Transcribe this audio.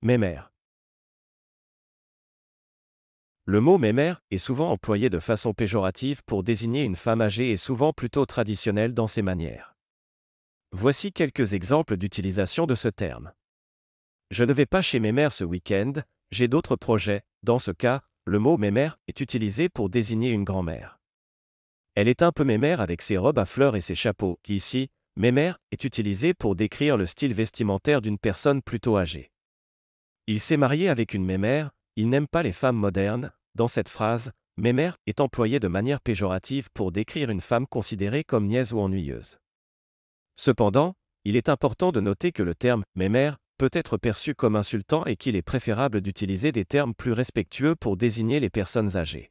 Mémère. Le mot mémère est souvent employé de façon péjorative pour désigner une femme âgée et souvent plutôt traditionnelle dans ses manières. Voici quelques exemples d'utilisation de ce terme. Je ne vais pas chez mémère ce week-end, j'ai d'autres projets. Dans ce cas, le mot mémère est utilisé pour désigner une grand-mère. Elle est un peu mémère avec ses robes à fleurs et ses chapeaux. Ici, mémère est utilisé pour décrire le style vestimentaire d'une personne plutôt âgée. Il s'est marié avec une mémère, il n'aime pas les femmes modernes. Dans cette phrase, mémère est employée de manière péjorative pour décrire une femme considérée comme niaise ou ennuyeuse. Cependant, il est important de noter que le terme mémère peut être perçu comme insultant et qu'il est préférable d'utiliser des termes plus respectueux pour désigner les personnes âgées.